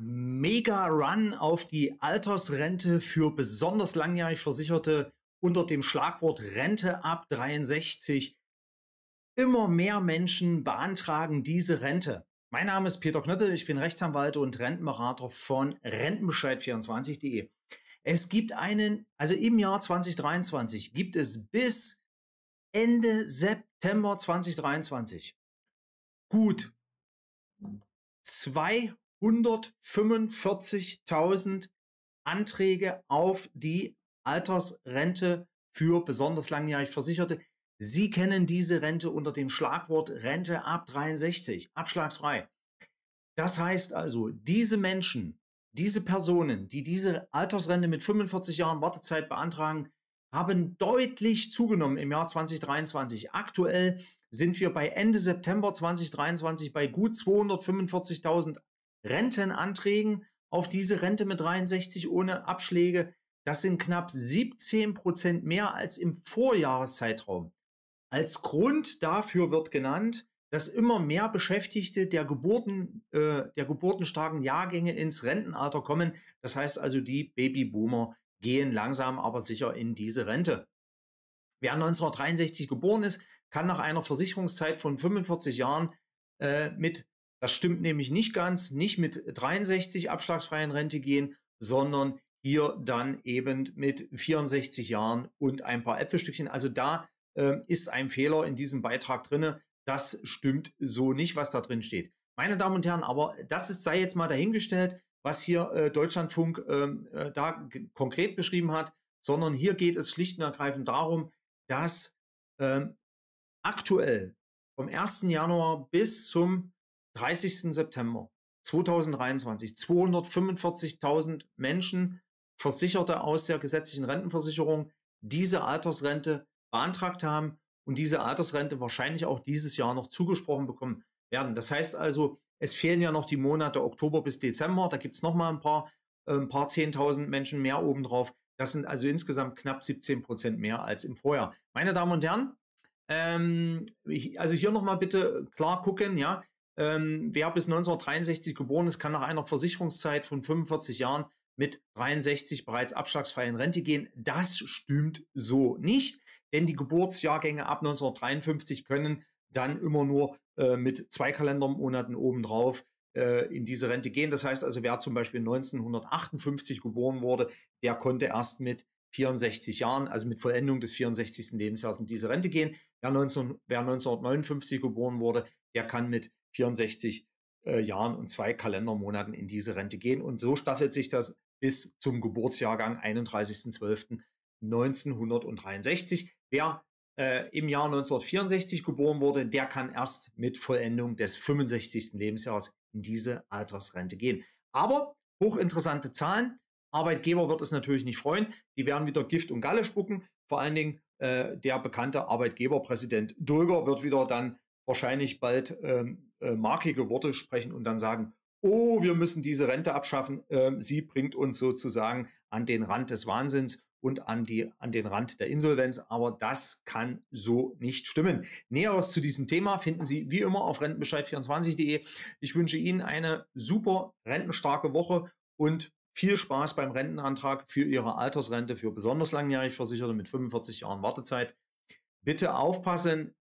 Mega-Run auf die Altersrente für besonders langjährig Versicherte unter dem Schlagwort Rente ab 63. Immer mehr Menschen beantragen diese Rente. Mein Name ist Peter Knöppel, ich bin Rechtsanwalt und Rentenberater von Rentenbescheid24.de. Es gibt einen, also im Jahr 2023 gibt es bis Ende September 2023 gut 200 145.000 Anträge auf die Altersrente für besonders langjährig Versicherte. Sie kennen diese Rente unter dem Schlagwort Rente ab 63, abschlagsfrei. Das heißt also, diese Menschen, diese Personen, die diese Altersrente mit 45 Jahren Wartezeit beantragen, haben deutlich zugenommen im Jahr 2023. Aktuell sind wir bei Ende September 2023 bei gut 245.000 Rentenanträgen auf diese Rente mit 63 ohne Abschläge. Das sind knapp 17 Prozent mehr als im Vorjahreszeitraum. Als Grund dafür wird genannt, dass immer mehr Beschäftigte der, Geburten, äh, der geburtenstarken Jahrgänge ins Rentenalter kommen. Das heißt also, die Babyboomer gehen langsam aber sicher in diese Rente. Wer 1963 geboren ist, kann nach einer Versicherungszeit von 45 Jahren äh, mit das stimmt nämlich nicht ganz, nicht mit 63 abschlagsfreien Rente gehen, sondern hier dann eben mit 64 Jahren und ein paar Äpfelstückchen. Also da äh, ist ein Fehler in diesem Beitrag drinne. Das stimmt so nicht, was da drin steht. Meine Damen und Herren, aber das ist, sei jetzt mal dahingestellt, was hier äh, Deutschlandfunk ähm, äh, da konkret beschrieben hat, sondern hier geht es schlicht und ergreifend darum, dass ähm, aktuell vom 1. Januar bis zum 30. September 2023 245.000 Menschen, Versicherte aus der gesetzlichen Rentenversicherung, diese Altersrente beantragt haben und diese Altersrente wahrscheinlich auch dieses Jahr noch zugesprochen bekommen werden. Das heißt also, es fehlen ja noch die Monate Oktober bis Dezember. Da gibt es nochmal ein paar, äh, ein paar 10.000 Menschen mehr obendrauf. Das sind also insgesamt knapp 17 Prozent mehr als im Vorjahr. Meine Damen und Herren, ähm, ich, also hier nochmal bitte klar gucken, ja, ähm, wer bis 1963 geboren ist, kann nach einer Versicherungszeit von 45 Jahren mit 63 bereits abschlagsfrei in Rente gehen. Das stimmt so nicht, denn die Geburtsjahrgänge ab 1953 können dann immer nur äh, mit zwei Kalendermonaten obendrauf äh, in diese Rente gehen. Das heißt also, wer zum Beispiel 1958 geboren wurde, der konnte erst mit 64 Jahren, also mit Vollendung des 64. Lebensjahres in diese Rente gehen. Wer, 19, wer 1959 geboren wurde, der kann mit 64 äh, Jahren und zwei Kalendermonaten in diese Rente gehen. Und so staffelt sich das bis zum Geburtsjahrgang 31.12.1963. Wer äh, im Jahr 1964 geboren wurde, der kann erst mit Vollendung des 65. Lebensjahres in diese Altersrente gehen. Aber hochinteressante Zahlen. Arbeitgeber wird es natürlich nicht freuen. Die werden wieder Gift und Galle spucken. Vor allen Dingen äh, der bekannte Arbeitgeberpräsident Dulger wird wieder dann wahrscheinlich bald ähm, äh, markige Worte sprechen und dann sagen, oh, wir müssen diese Rente abschaffen. Ähm, sie bringt uns sozusagen an den Rand des Wahnsinns und an, die, an den Rand der Insolvenz. Aber das kann so nicht stimmen. Näheres zu diesem Thema finden Sie wie immer auf rentenbescheid24.de. Ich wünsche Ihnen eine super rentenstarke Woche und viel Spaß beim Rentenantrag für Ihre Altersrente für besonders langjährig Versicherte mit 45 Jahren Wartezeit. Bitte aufpassen,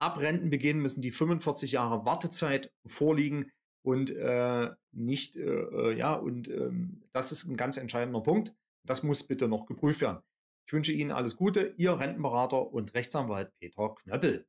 ab Rentenbeginn müssen die 45 Jahre Wartezeit vorliegen und äh, nicht, äh, äh, ja, und ähm, das ist ein ganz entscheidender Punkt. Das muss bitte noch geprüft werden. Ich wünsche Ihnen alles Gute, Ihr Rentenberater und Rechtsanwalt Peter Knöppel.